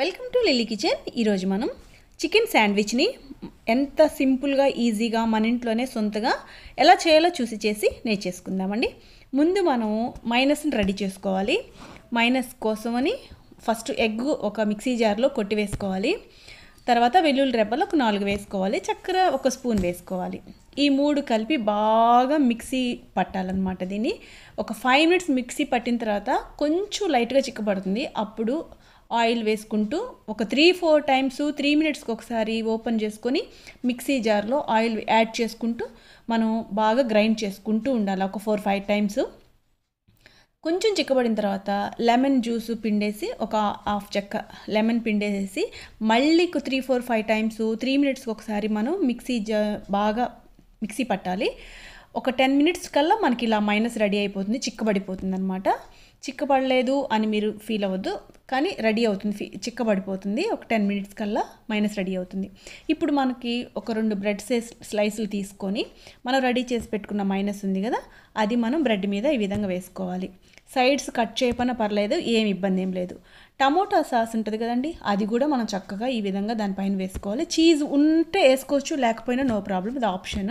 welcome to lily kitchen ఈరోజు మనం chicken శాండ్విచ్ని ఎంత సింపుల్గా ఈజీగా మన ఇంట్లోనే సొంతగా ఎలా చేయాలో చూసి చేసి నేర్చేసుకుందామండి ముందు మనం మైనస్ని రెడీ చేసుకోవాలి మైనస్ కోసమని ఫస్ట్ ఎగ్ ఒక మిక్సీ జార్లో కొట్టి వేసుకోవాలి తర్వాత వెల్లుల్లి రెబ్బలు ఒక నాలుగు వేసుకోవాలి చక్కెర ఒక స్పూన్ వేసుకోవాలి ఈ మూడు కలిపి బాగా మిక్సీ పట్టాలన్నమాట దీన్ని ఒక ఫైవ్ మినిట్స్ మిక్సీ పట్టిన తర్వాత కొంచెం లైట్గా చిక్కబడుతుంది అప్పుడు ఆయిల్ వేసుకుంటూ ఒక త్రీ ఫోర్ టైమ్స్ త్రీ మినిట్స్కి ఒకసారి ఓపెన్ చేసుకొని మిక్సీ జార్లో ఆయిల్ యాడ్ చేసుకుంటూ మనం బాగా గ్రైండ్ చేసుకుంటూ ఉండాలి ఒక ఫోర్ ఫైవ్ టైమ్స్ కొంచెం చిక్కబడిన తర్వాత లెమన్ జ్యూస్ పిండేసి ఒక హాఫ్ చెక్క లెమన్ పిండేసేసి మళ్ళీ three four five times three మినిట్స్కి ఒకసారి మనం మిక్సీ జా బాగా మిక్సీ పట్టాలి ఒక టెన్ మినిట్స్ కల్లా మనకి ఇలా మైనస్ రెడీ అయిపోతుంది చిక్కబడిపోతుంది అనమాట చిక్కబడలేదు అని మీరు ఫీల్ అవ్వద్దు కానీ రెడీ అవుతుంది ఫీ చిక్కబడిపోతుంది ఒక టెన్ మినిట్స్ కల్లా మైనస్ రెడీ అవుతుంది ఇప్పుడు మనకి ఒక రెండు బ్రెడ్ స్లైస్లు తీసుకొని మనం రెడీ చేసి పెట్టుకున్న మైనస్ ఉంది కదా అది మనం బ్రెడ్ మీద ఈ విధంగా వేసుకోవాలి సైడ్స్ కట్ చేయపన పర్లేదు ఏం ఇబ్బంది ఏం లేదు టమోటా సాస్ ఉంటుంది కదండి అది కూడా మనం చక్కగా ఈ విధంగా దానిపైన వేసుకోవాలి చీజ్ ఉంటే వేసుకోవచ్చు లేకపోయినా నో ప్రాబ్లం ఇది ఆప్షన్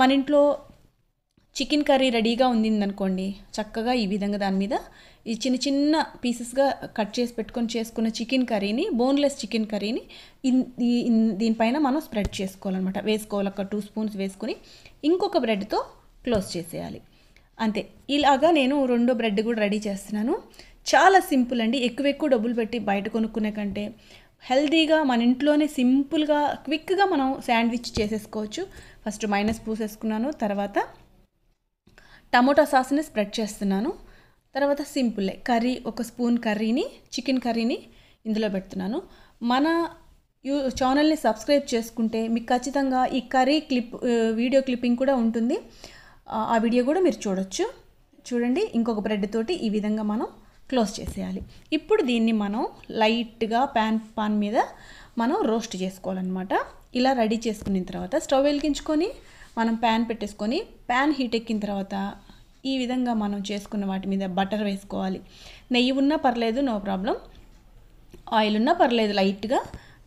మన ఇంట్లో చికెన్ కర్రీ రెడీగా ఉందనుకోండి చక్కగా ఈ విధంగా దాని మీద ఈ చిన్న చిన్న పీసెస్గా కట్ చేసి పెట్టుకొని చేసుకున్న చికెన్ కర్రీని బోన్లెస్ చికెన్ కర్రీని ఇన్ దీనిపైన మనం స్ప్రెడ్ చేసుకోవాలన్నమాట వేసుకోవాలి ఒక టూ స్పూన్స్ వేసుకుని ఇంకొక బ్రెడ్తో క్లోజ్ చేసేయాలి అంతే ఇలాగా నేను రెండో బ్రెడ్ కూడా రెడీ చేస్తున్నాను చాలా సింపుల్ అండి ఎక్కువ ఎక్కువ డబ్బులు పెట్టి బయట కొనుక్కునే కంటే హెల్దీగా మన ఇంట్లోనే సింపుల్గా క్విక్గా మనం శాండ్విచ్ చేసేసుకోవచ్చు ఫస్ట్ మైనస్ పూసేసుకున్నాను తర్వాత టమోటా సాస్ని స్ప్రెడ్ చేస్తున్నాను తర్వాత సింపులే కర్రీ ఒక స్పూన్ కర్రీని చికెన్ కర్రీని ఇందులో పెడుతున్నాను మన యూ ఛానల్ని సబ్స్క్రైబ్ చేసుకుంటే మీకు ఖచ్చితంగా ఈ కర్రీ క్లిప్ వీడియో క్లిప్పింగ్ కూడా ఉంటుంది ఆ వీడియో కూడా మీరు చూడొచ్చు చూడండి ఇంకొక బ్రెడ్ తోటి ఈ విధంగా మనం క్లోజ్ చేసేయాలి ఇప్పుడు దీన్ని మనం లైట్గా ప్యాన్ పాన్ మీద మనం రోస్ట్ చేసుకోవాలన్నమాట ఇలా రెడీ చేసుకున్న తర్వాత స్టవ్ వెలిగించుకొని మనం ప్యాన్ పెట్టేసుకొని ప్యాన్ హీట్ ఎక్కిన తర్వాత ఈ విధంగా మనం చేసుకున్న వాటి మీద బటర్ వేసుకోవాలి నెయ్యి ఉన్నా పర్లేదు నో ప్రాబ్లం ఆయిల్ ఉన్నా పర్లేదు లైట్గా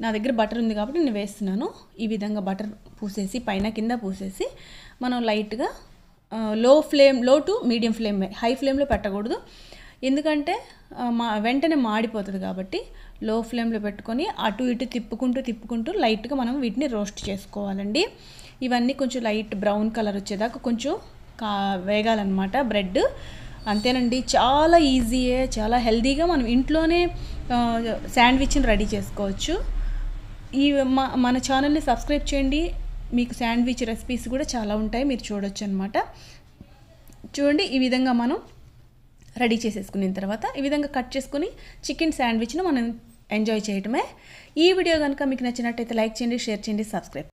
నా దగ్గర బటర్ ఉంది కాబట్టి నేను వేస్తున్నాను ఈ విధంగా బటర్ పూసేసి పైన కింద పూసేసి మనం లైట్గా లో ఫ్లేమ్ లో టు మీడియం ఫ్లేమ్ హై ఫ్లేమ్లో పెట్టకూడదు ఎందుకంటే మా వెంటనే మాడిపోతుంది కాబట్టి లో ఫ్లేమ్లో పెట్టుకొని అటు ఇటు తిప్పుకుంటూ తిప్పుకుంటూ లైట్గా మనం వీటిని రోస్ట్ చేసుకోవాలండి ఇవన్నీ కొంచెం లైట్ బ్రౌన్ కలర్ వచ్చేదాకా కొంచెం కా వేగాలన్నమాట బ్రెడ్ అంతేనండి చాలా ఈజీయే చాలా హెల్దీగా మనం ఇంట్లోనే శాండ్విచ్ని రెడీ చేసుకోవచ్చు ఈ మన ఛానల్ని సబ్స్క్రైబ్ చేయండి మీకు శాండ్విచ్ రెసిపీస్ కూడా చాలా ఉంటాయి మీరు చూడొచ్చు అనమాట చూడండి ఈ విధంగా మనం రెడీ చేసేసుకున్న తర్వాత ఈ విధంగా కట్ చేసుకుని చికెన్ శాండ్విచ్ను మనం ఎంజాయ్ చేయటమే ఈ వీడియో కనుక మీకు నచ్చినట్టయితే లైక్ చేయండి షేర్ చేయండి సబ్స్క్రైబ్